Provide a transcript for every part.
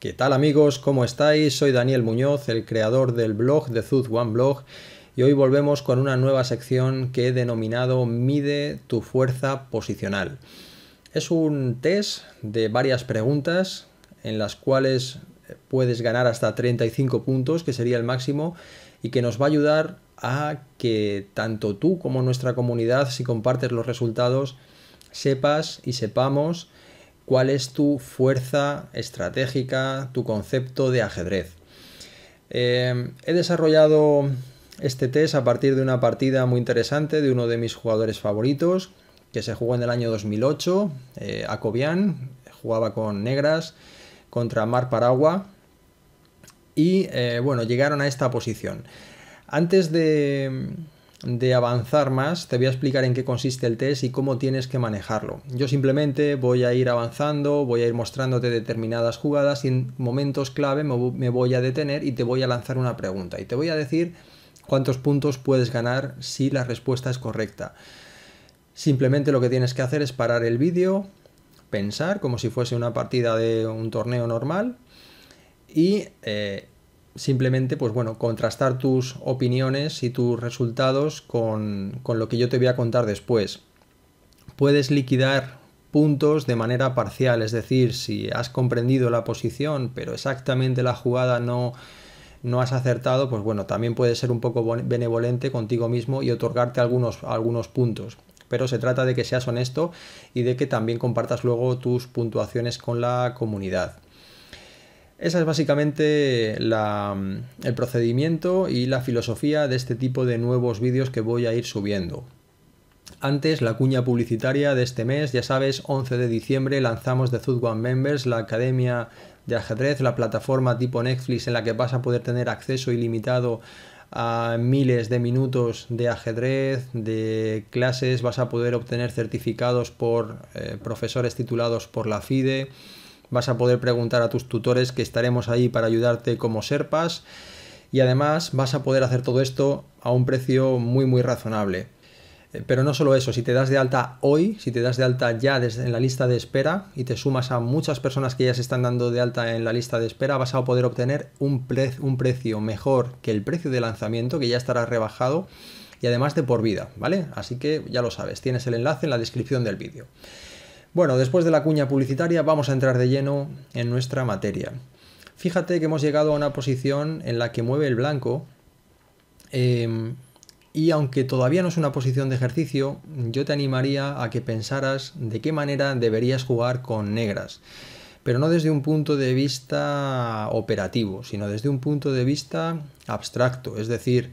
¿Qué tal amigos? ¿Cómo estáis? Soy Daniel Muñoz, el creador del blog de Zuz One Blog y hoy volvemos con una nueva sección que he denominado Mide tu fuerza posicional. Es un test de varias preguntas en las cuales puedes ganar hasta 35 puntos, que sería el máximo, y que nos va a ayudar a que tanto tú como nuestra comunidad, si compartes los resultados, sepas y sepamos cuál es tu fuerza estratégica, tu concepto de ajedrez. Eh, he desarrollado este test a partir de una partida muy interesante de uno de mis jugadores favoritos, que se jugó en el año 2008, eh, jugaba con negras contra Mar Paragua, y eh, bueno, llegaron a esta posición. Antes de, avanzar más, te voy a explicar en qué consiste el test y cómo tienes que manejarlo. Yo simplemente voy a ir avanzando, voy a ir mostrándote determinadas jugadas y en momentos clave me voy a detener y te voy a lanzar una pregunta y te voy a decir cuántos puntos puedes ganar si la respuesta es correcta. Simplemente lo que tienes que hacer es parar el vídeo, pensar como si fuese una partida de un torneo normal y... Eh, simplemente, pues bueno, contrastar tus opiniones y tus resultados con, con lo que yo te voy a contar después. Puedes liquidar puntos de manera parcial, es decir, si has comprendido la posición, pero exactamente la jugada no, no has acertado, pues bueno, también puedes ser un poco benevolente contigo mismo y otorgarte algunos, algunos puntos. Pero se trata de que seas honesto y de que también compartas luego tus puntuaciones con la comunidad. Esa es básicamente mm, el procedimiento y la filosofía de este tipo de nuevos vídeos que voy a ir subiendo. Antes, la cuña publicitaria de este mes, ya sabes, 11 de diciembre lanzamos The Zudwan Members, la academia de ajedrez, la plataforma tipo Netflix en la que vas a poder tener acceso ilimitado a miles de minutos de ajedrez, de clases, vas a poder obtener certificados por eh, profesores titulados por la FIDE. Vas a poder preguntar a tus tutores que estaremos ahí para ayudarte como serpas y además vas a poder hacer todo esto a un precio muy muy razonable. Eh, pero no solo eso, si te das de alta hoy, si te das de alta ya desde en la lista de espera y te sumas a muchas personas que ya se están dando de alta en la lista de espera, vas a poder obtener un, un precio mejor que el precio de lanzamiento, que ya estará rebajado y además de por vida, ¿vale? Así que ya lo sabes, tienes el enlace en la descripción del vídeo. Bueno, después de la cuña publicitaria vamos a entrar de lleno en nuestra materia. Fíjate que hemos llegado a una posición en la que mueve el blanco em, y aunque todavía no es una posición de ejercicio, yo te animaría a que pensaras de qué manera deberías jugar con negras. Pero no desde un punto de vista operativo, sino desde un punto de vista abstracto, es decir,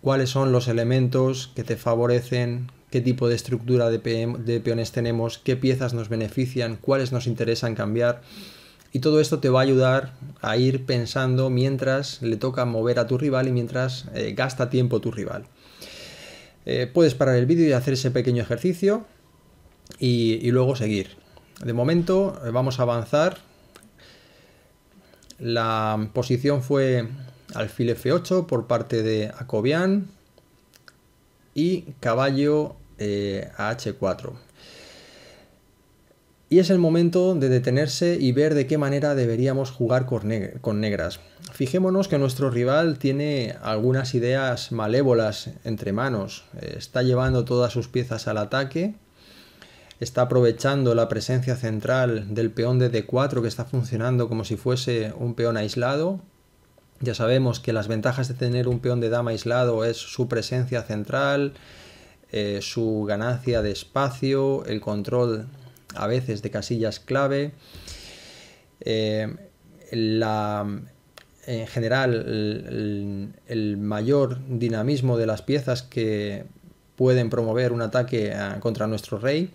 cuáles son los elementos que te favorecen, qué tipo de estructura de, peones tenemos, qué piezas nos benefician, cuáles nos interesan cambiar. Y todo esto te va a ayudar a ir pensando mientras le toca mover a tu rival y mientras eh, gasta tiempo tu rival. Eh, puedes parar el vídeo y hacer ese pequeño ejercicio y, luego seguir. De momento eh, vamos a avanzar. La posición fue alfil F8 por parte de Akobian y caballo h4. Eh, y es el momento de detenerse y ver de qué manera deberíamos jugar con, con, negras. Fijémonos que nuestro rival tiene algunas ideas malévolas entre manos. Está llevando todas sus piezas al ataque. Está aprovechando la presencia central del peón de d4 que está funcionando como si fuese un peón aislado. Ya sabemos que las ventajas de tener un peón de dama aislado es su presencia central, eh, su ganancia de espacio, el control a veces de casillas clave, eh, en general el, mayor dinamismo de las piezas que pueden promover un ataque eh, contra nuestro rey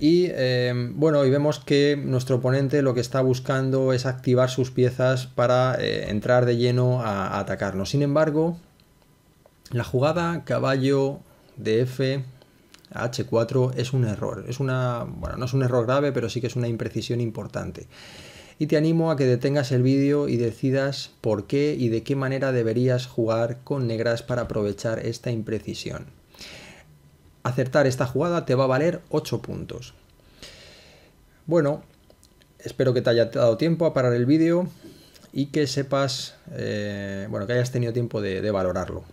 y em, bueno, y vemos que nuestro oponente lo que está buscando es activar sus piezas para eh, entrar de lleno a, atacarnos. Sin embargo, la jugada caballo de F H4 es un error. Es una, bueno, no es un error grave, pero sí que es una imprecisión importante. Y te animo a que detengas el vídeo y decidas por qué y de qué manera deberías jugar con negras para aprovechar esta imprecisión acertar esta jugada te va a valer 8 puntos. Bueno, espero que te haya dado tiempo a parar el vídeo y que sepas, eh, bueno, que hayas tenido tiempo de, valorarlo.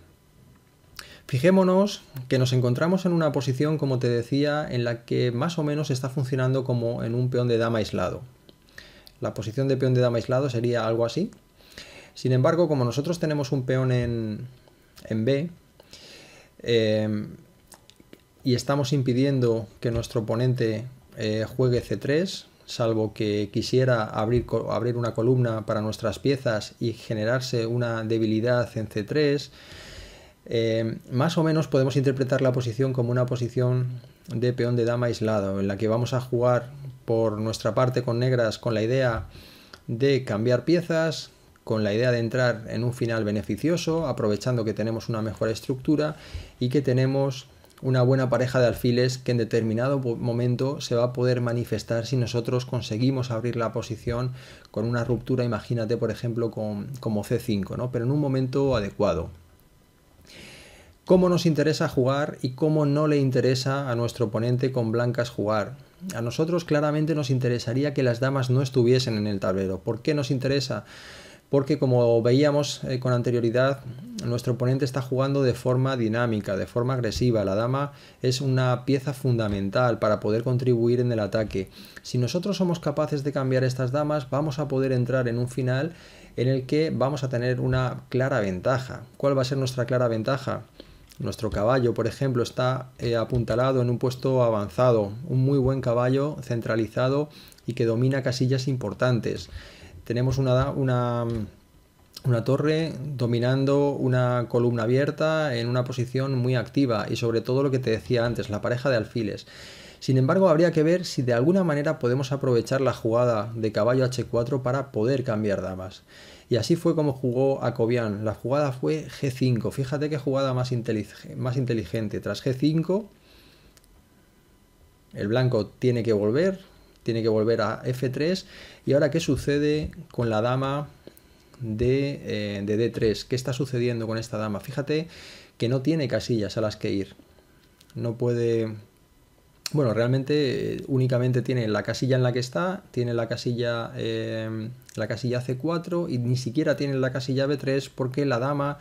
Fijémonos que nos encontramos en una posición, como te decía, en la que más o menos está funcionando como en un peón de dama aislado. La posición de peón de dama aislado sería algo así. Sin embargo, como nosotros tenemos un peón en, en B, eh, y estamos impidiendo que nuestro oponente eh, juegue C3, salvo que quisiera abrir, abrir, una columna para nuestras piezas y generarse una debilidad en C3. Eh, más o menos podemos interpretar la posición como una posición de peón de dama aislado, en la que vamos a jugar por nuestra parte con negras con la idea de cambiar piezas, con la idea de entrar en un final beneficioso, aprovechando que tenemos una mejor estructura y que tenemos una buena pareja de alfiles que en determinado momento se va a poder manifestar si nosotros conseguimos abrir la posición con una ruptura, imagínate por ejemplo con, como C5, ¿no? pero en un momento adecuado. ¿Cómo nos interesa jugar y cómo no le interesa a nuestro oponente con blancas jugar? A nosotros claramente nos interesaría que las damas no estuviesen en el tablero. ¿Por qué nos interesa? porque como veíamos eh, con anterioridad, nuestro oponente está jugando de forma dinámica, de forma agresiva. La dama es una pieza fundamental para poder contribuir en el ataque. Si nosotros somos capaces de cambiar estas damas, vamos a poder entrar en un final en el que vamos a tener una clara ventaja. ¿Cuál va a ser nuestra clara ventaja? Nuestro caballo, por ejemplo, está eh, apuntalado en un puesto avanzado, un muy buen caballo centralizado y que domina casillas importantes tenemos una, una, torre dominando una columna abierta en una posición muy activa y sobre todo lo que te decía antes, la pareja de alfiles. Sin embargo, habría que ver si de alguna manera podemos aprovechar la jugada de caballo h4 para poder cambiar damas. Y así fue como jugó Cobian. La jugada fue g5. Fíjate qué jugada más, más inteligente. Tras g5, el blanco tiene que volver, tiene que volver a f3 ¿Y ahora qué sucede con la dama de, eh, D3? ¿Qué está sucediendo con esta dama? Fíjate que no tiene casillas a las que ir. No puede bueno, realmente eh, únicamente tiene la casilla en la que está, tiene la casilla, eh, la casilla C4 y ni siquiera tiene la casilla B3 porque la dama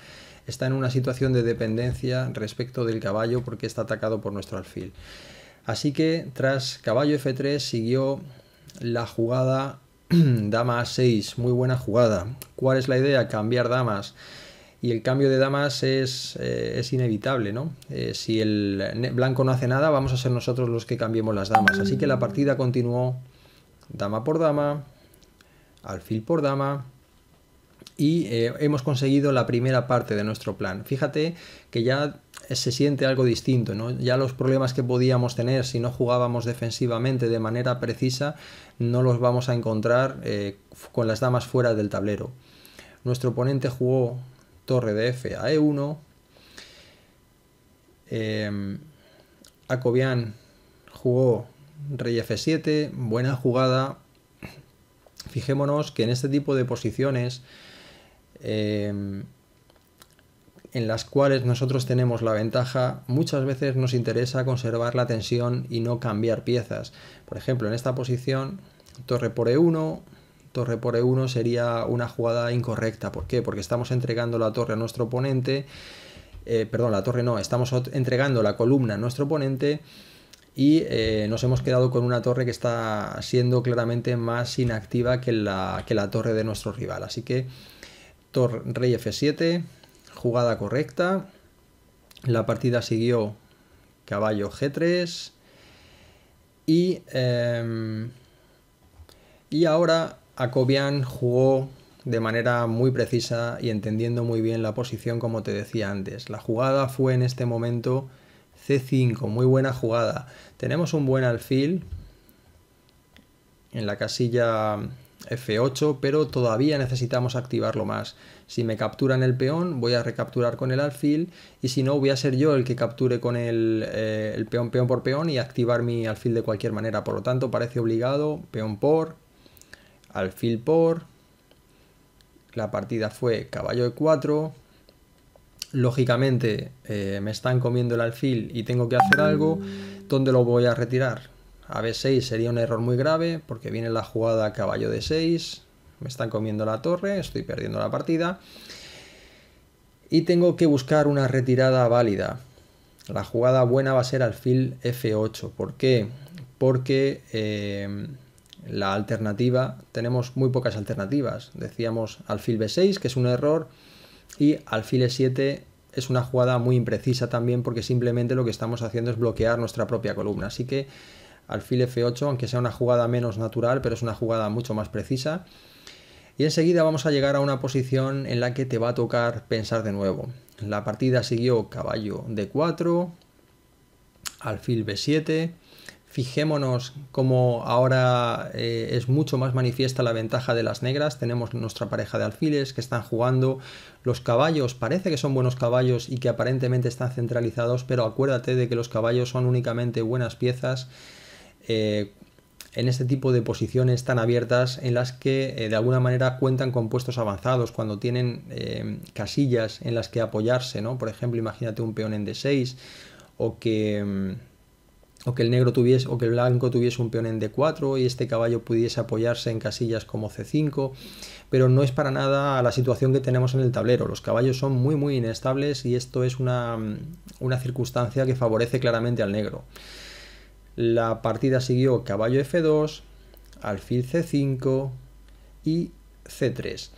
está en una situación de dependencia respecto del caballo porque está atacado por nuestro alfil. Así que tras caballo F3 siguió la jugada dama A6, muy buena jugada. ¿Cuál es la idea? Cambiar damas. Y el cambio de damas es, eh, inevitable, ¿no? Eh, si el blanco no hace nada, vamos a ser nosotros los que cambiemos las damas. Así que la partida continuó dama por dama, alfil por dama, y eh, hemos conseguido la primera parte de nuestro plan. Fíjate que ya eh, se siente algo distinto, Ya los problemas que podíamos tener si no jugábamos defensivamente de manera precisa, no los vamos a encontrar eh, con las damas fuera del tablero. Nuestro oponente jugó torre de F a E1. Eh, em, Acobian jugó rey F7, buena jugada. Fijémonos que en este tipo de posiciones... Em, en las cuales nosotros tenemos la ventaja, muchas veces nos interesa conservar la tensión y no cambiar piezas. Por ejemplo, en esta posición, torre por E1, torre por E1 sería una jugada incorrecta. ¿Por qué? Porque estamos entregando la torre a nuestro oponente, eh, perdón, la torre no, estamos entregando la columna a nuestro oponente y eh, nos hemos quedado con una torre que está siendo claramente más inactiva que la, que la torre de nuestro rival. Así que, torre, rey F7, jugada correcta. La partida siguió caballo G3. Y, em, y ahora Acobian jugó de manera muy precisa y entendiendo muy bien la posición como te decía antes. La jugada fue en este momento C5, muy buena jugada. Tenemos un buen alfil en la casilla F8, pero todavía necesitamos activarlo más. Si me capturan el peón, voy a recapturar con el alfil y si no, voy a ser yo el que capture con el, eh, peón peón por peón y activar mi alfil de cualquier manera. Por lo tanto, parece obligado, peón por, alfil por, la partida fue caballo de 4 lógicamente eh, me están comiendo el alfil y tengo que hacer algo, ¿dónde lo voy a retirar? a B6 sería un error muy grave porque viene la jugada caballo de 6, me están comiendo la torre, estoy perdiendo la partida y tengo que buscar una retirada válida. La jugada buena va a ser alfil F8. ¿Por qué? Porque em, la alternativa, tenemos muy pocas alternativas. Decíamos alfil B6, que es un error, y alfil E7 es una jugada muy imprecisa también porque simplemente lo que estamos haciendo es bloquear nuestra propia columna. Así que alfil F8, aunque sea una jugada menos natural, pero es una jugada mucho más precisa. Y enseguida vamos a llegar a una posición en la que te va a tocar pensar de nuevo. La partida siguió caballo D4, alfil B7. Fijémonos como ahora eh, es mucho más manifiesta la ventaja de las negras. Tenemos nuestra pareja de alfiles que están jugando. Los caballos parece que son buenos caballos y que aparentemente están centralizados, pero acuérdate de que los caballos son únicamente buenas piezas eh, en este tipo de posiciones tan abiertas en las que eh, de alguna manera cuentan con puestos avanzados, cuando tienen eh, casillas en las que apoyarse, ¿no? Por ejemplo, imagínate un peón en D6 o que, mm, o que el negro tuviese o que el blanco tuviese un peón en D4 y este caballo pudiese apoyarse en casillas como C5, pero no es para nada la situación que tenemos en el tablero. Los caballos son muy muy inestables y esto es una mm, circunstancia que favorece claramente al negro. La partida siguió caballo F2, alfil C5 y C3.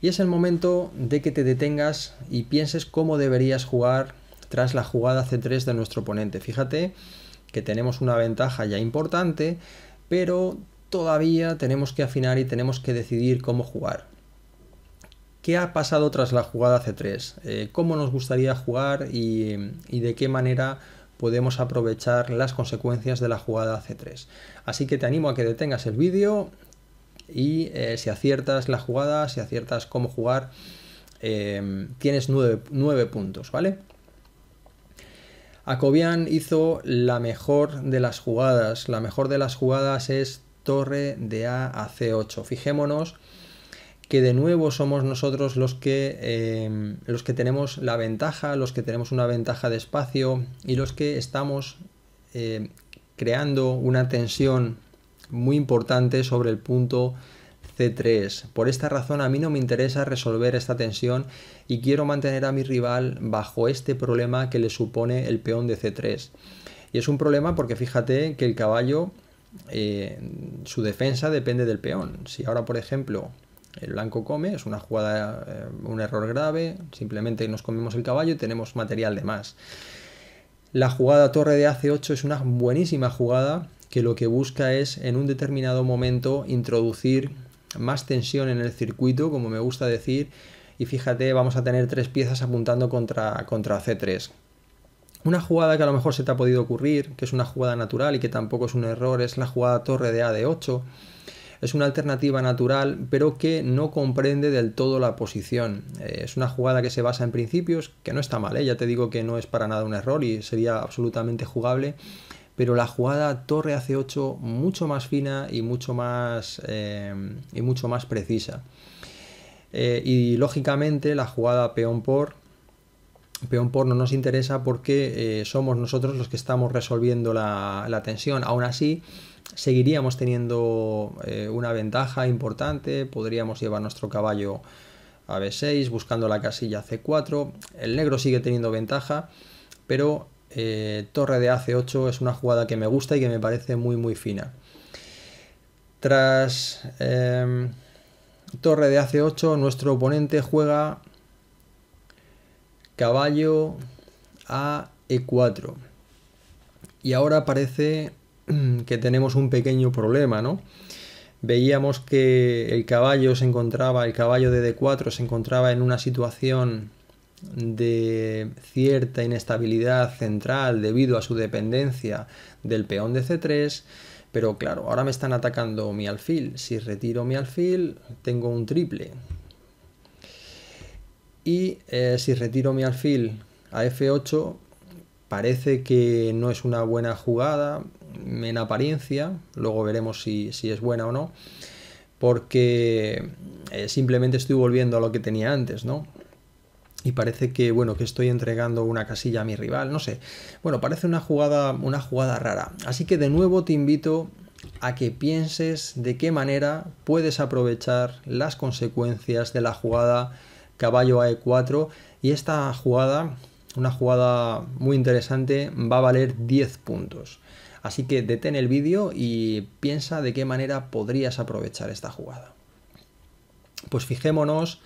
Y es el momento de que te detengas y pienses cómo deberías jugar tras la jugada C3 de nuestro oponente. Fíjate que tenemos una ventaja ya importante, pero todavía tenemos que afinar y tenemos que decidir cómo jugar. ¿Qué ha pasado tras la jugada C3? Eh, ¿Cómo nos gustaría jugar y de qué manera podemos aprovechar las consecuencias de la jugada C3. Así que te animo a que detengas el vídeo y eh, si aciertas la jugada, si aciertas cómo jugar, em, tienes 9, puntos, ¿vale? Acobian hizo la mejor de las jugadas. La mejor de las jugadas es torre de A a C8. Fijémonos que de nuevo somos nosotros los que, em, los que tenemos la ventaja, los que tenemos una ventaja de espacio y los que estamos em, creando una tensión muy importante sobre el punto C3. Por esta razón a mí no me interesa resolver esta tensión y quiero mantener a mi rival bajo este problema que le supone el peón de C3. Y es un problema porque fíjate que el caballo, eh, su defensa depende del peón. Si ahora, por ejemplo, el blanco come, es una jugada, eh, un error grave, simplemente nos comemos el caballo y tenemos material de más. La jugada torre de AC8 es una buenísima jugada que lo que busca es en un determinado momento introducir más tensión en el circuito, como me gusta decir, y fíjate, vamos a tener tres piezas apuntando contra, contra C3. Una jugada que a lo mejor se te ha podido ocurrir, que es una jugada natural y que tampoco es un error, es la jugada torre de AD8 es una alternativa natural, pero que no comprende del todo la posición. Eh, es una jugada que se basa en principios, que no está mal, ¿eh? ya te digo que no es para nada un error y sería absolutamente jugable, pero la jugada torre hace 8 mucho más fina y mucho más, eh, y mucho más precisa. y lógicamente la jugada peón por peón por no nos interesa porque eh, somos nosotros los que estamos resolviendo la, tensión. Aún así, seguiríamos teniendo eh, una ventaja importante, podríamos llevar nuestro caballo a B6 buscando la casilla C4. El negro sigue teniendo ventaja, pero eh, torre de AC8 es una jugada que me gusta y que me parece muy muy fina. Tras em, torre de AC8, nuestro oponente juega caballo a e4. Y ahora parece que tenemos un pequeño problema, ¿no? Veíamos que el caballo se encontraba, el caballo de d4 se encontraba en una situación de cierta inestabilidad central debido a su dependencia del peón de c3, pero claro, ahora me están atacando mi alfil. Si retiro mi alfil, tengo un triple, y eh, si retiro mi alfil a F8, parece que no es una buena jugada en apariencia, luego veremos si, es buena o no, porque eh, simplemente estoy volviendo a lo que tenía antes, ¿no? Y parece que, bueno, que estoy entregando una casilla a mi rival, no sé. Bueno, parece una jugada, una jugada rara. Así que de nuevo te invito a que pienses de qué manera puedes aprovechar las consecuencias de la jugada caballo a 4 e y esta jugada, una jugada muy interesante, va a valer 10 puntos. Así que detén el vídeo y piensa de qué manera podrías aprovechar esta jugada. Pues fijémonos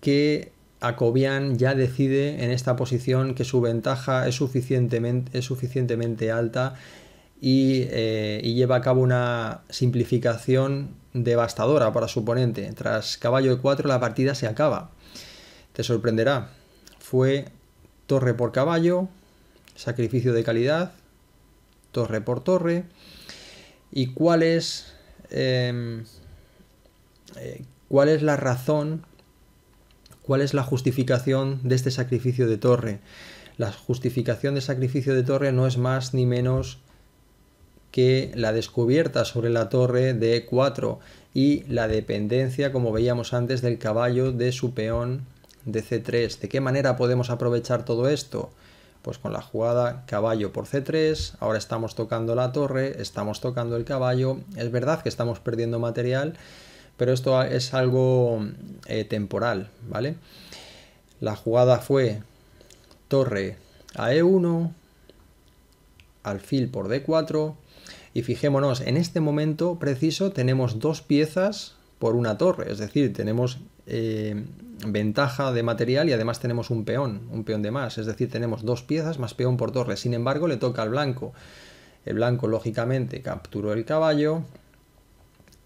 que Acobian ya decide en esta posición que su ventaja es suficientemente, alta y, eh, y, lleva a cabo una simplificación devastadora para su oponente. Tras caballo e4 la partida se acaba. Te sorprenderá. Fue torre por caballo, sacrificio de calidad, torre por torre. ¿Y cuál es, em, eh, cuál es la razón, cuál es la justificación de este sacrificio de torre? La justificación de sacrificio de torre no es más ni menos que la descubierta sobre la torre de E4 y la dependencia, como veíamos antes, del caballo de su peón de C3. ¿De qué manera podemos aprovechar todo esto? Pues con la jugada caballo por C3, ahora estamos tocando la torre, estamos tocando el caballo, es verdad que estamos perdiendo material, pero esto es algo eh, temporal, ¿vale? La jugada fue torre a E1, alfil por D4, y fijémonos, en este momento preciso tenemos dos piezas por una torre, es decir, tenemos eh, ventaja de material y además tenemos un peón, un peón de más, es decir, tenemos dos piezas más peón por torre. Sin embargo, le toca al blanco. El blanco, lógicamente, capturó el caballo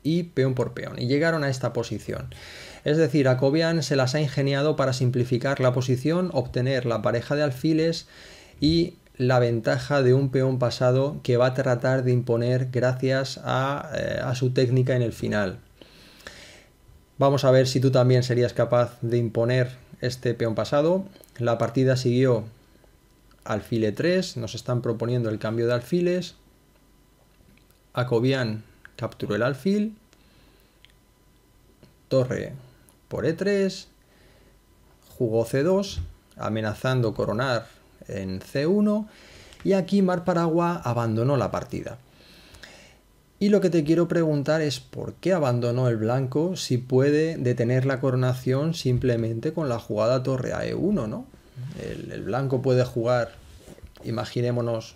y peón por peón, y llegaron a esta posición. Es decir, a Cobian se las ha ingeniado para simplificar la posición, obtener la pareja de alfiles y la ventaja de un peón pasado que va a tratar de imponer gracias a, eh, a su técnica en el final. Vamos a ver si tú también serías capaz de imponer este peón pasado. La partida siguió alfil e3, nos están proponiendo el cambio de alfiles. Acobian capturó el alfil. Torre por e3. Jugó c2, amenazando coronar en c1. Y aquí Mar Paragua abandonó la partida. Y lo que te quiero preguntar es por qué abandonó el blanco si puede detener la coronación simplemente con la jugada torre a e1, ¿no? El, blanco puede jugar, imaginémonos,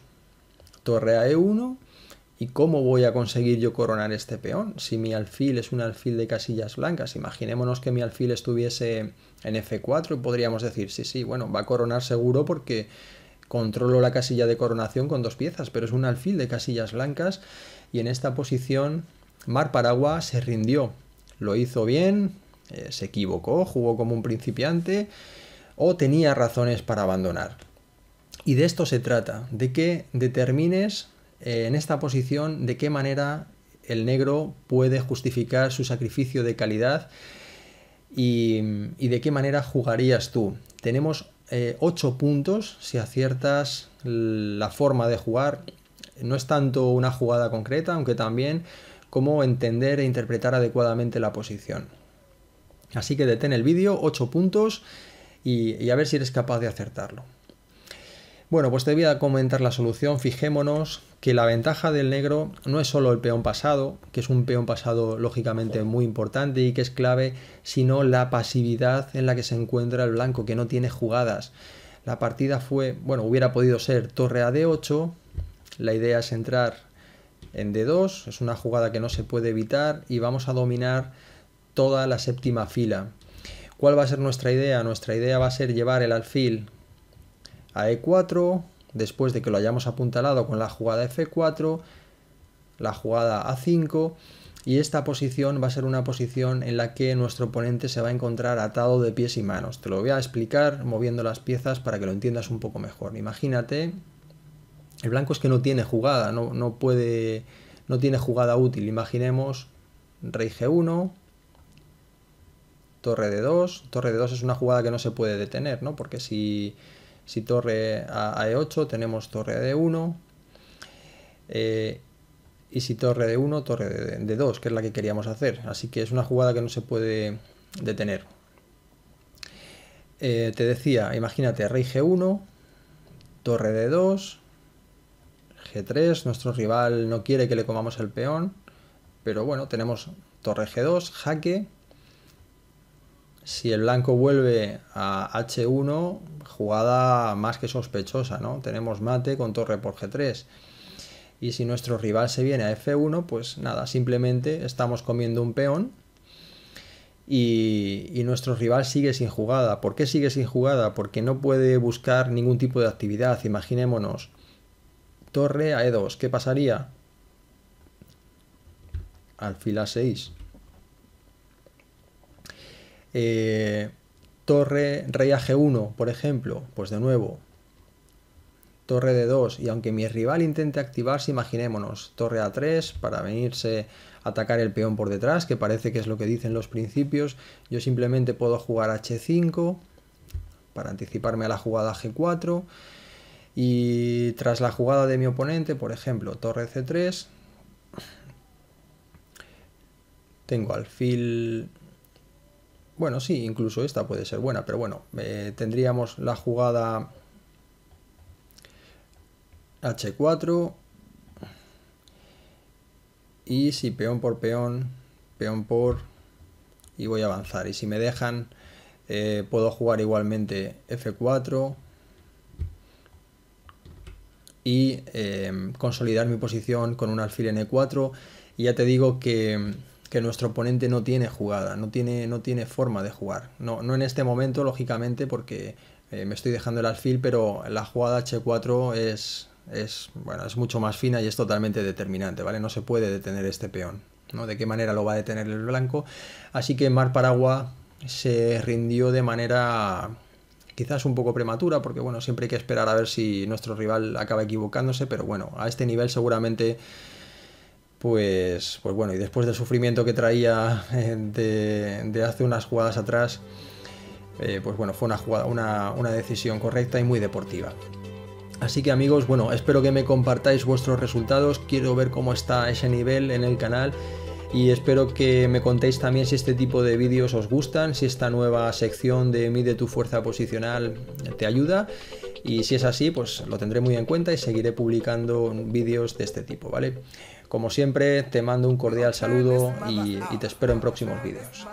torre a e1. ¿Y cómo voy a conseguir yo coronar este peón? Si mi alfil es un alfil de casillas blancas, imaginémonos que mi alfil estuviese en f4 y podríamos decir, sí, sí, bueno, va a coronar seguro porque Controló la casilla de coronación con dos piezas, pero es un alfil de casillas blancas y en esta posición Mar Paragua se rindió. Lo hizo bien, eh, se equivocó, jugó como un principiante o tenía razones para abandonar. Y de esto se trata, de que determines eh, en esta posición de qué manera el negro puede justificar su sacrificio de calidad y, y de qué manera jugarías tú. Tenemos 8 eh, puntos si aciertas la forma de jugar. No es tanto una jugada concreta, aunque también como entender e interpretar adecuadamente la posición. Así que detén el vídeo, 8 puntos, y a ver si eres capaz de acertarlo. Bueno, pues te voy a comentar la solución. Fijémonos que la ventaja del negro no es solo el peón pasado, que es un peón pasado lógicamente muy importante y que es clave, sino la pasividad en la que se encuentra el blanco, que no tiene jugadas. La partida fue, bueno, hubiera podido ser torre a d8, la idea es entrar en d2, es una jugada que no se puede evitar y vamos a dominar toda la séptima fila. ¿Cuál va a ser nuestra idea? Nuestra idea va a ser llevar el alfil a E4, después de que lo hayamos apuntalado con la jugada F4, la jugada A5, y esta posición va a ser una posición en la que nuestro oponente se va a encontrar atado de pies y manos. Te lo voy a explicar moviendo las piezas para que lo entiendas un poco mejor. Imagínate, el blanco es que no tiene jugada, no, puede, no tiene jugada útil. Imaginemos rey G1, torre D2. Torre D2 es una jugada que no se puede detener, ¿no? Porque si si torre a, e8 tenemos torre a d1. Eh, y si torre de 1, torre de 2, que es la que queríamos hacer. Así que es una jugada que no se puede detener. Eh, te decía, imagínate, rey g1, torre de 2, g3, nuestro rival no quiere que le comamos el peón, pero bueno, tenemos torre g2, jaque, si el blanco vuelve a H1, jugada más que sospechosa, ¿no? Tenemos mate con torre por G3. Y si nuestro rival se viene a F1, pues nada, simplemente estamos comiendo un peón y, nuestro rival sigue sin jugada. ¿Por qué sigue sin jugada? Porque no puede buscar ningún tipo de actividad. Imaginémonos, torre a E2, ¿qué pasaría? Alfil A6. Eh, torre rey a g1, por ejemplo, pues de nuevo, torre de 2 y aunque mi rival intente activarse, imaginémonos, torre a 3 para venirse a atacar el peón por detrás, que parece que es lo que dicen los principios, yo simplemente puedo jugar h5 para anticiparme a la jugada g4 y tras la jugada de mi oponente, por ejemplo, torre c3, tengo alfil bueno, sí, incluso esta puede ser buena, pero bueno, eh, tendríamos la jugada H4 y si peón por peón, peón por y voy a avanzar. Y si me dejan, eh, puedo jugar igualmente F4 y eh, consolidar mi posición con un alfil e 4 Y ya te digo que que nuestro oponente no tiene jugada, no tiene, no tiene forma de jugar. No, no en este momento, lógicamente, porque eh, me estoy dejando el alfil, pero la jugada H4 es, es, bueno, es mucho más fina y es totalmente determinante, ¿vale? No se puede detener este peón, ¿no? De qué manera lo va a detener el blanco. Así que Mar Paragua se rindió de manera quizás un poco prematura, porque bueno, siempre hay que esperar a ver si nuestro rival acaba equivocándose, pero bueno, a este nivel seguramente pues, pues bueno, y después del sufrimiento que traía eh, de, hace unas jugadas atrás, eh, pues bueno, fue una, una, una decisión correcta y muy deportiva. Así que amigos, bueno, espero que me compartáis vuestros resultados, quiero ver cómo está ese nivel en el canal y espero que me contéis también si este tipo de vídeos os gustan, si esta nueva sección de mide tu fuerza posicional te ayuda y si es así, pues lo tendré muy en cuenta y seguiré publicando vídeos de este tipo, ¿vale? Como siempre, te mando un cordial saludo y, te espero en próximos vídeos.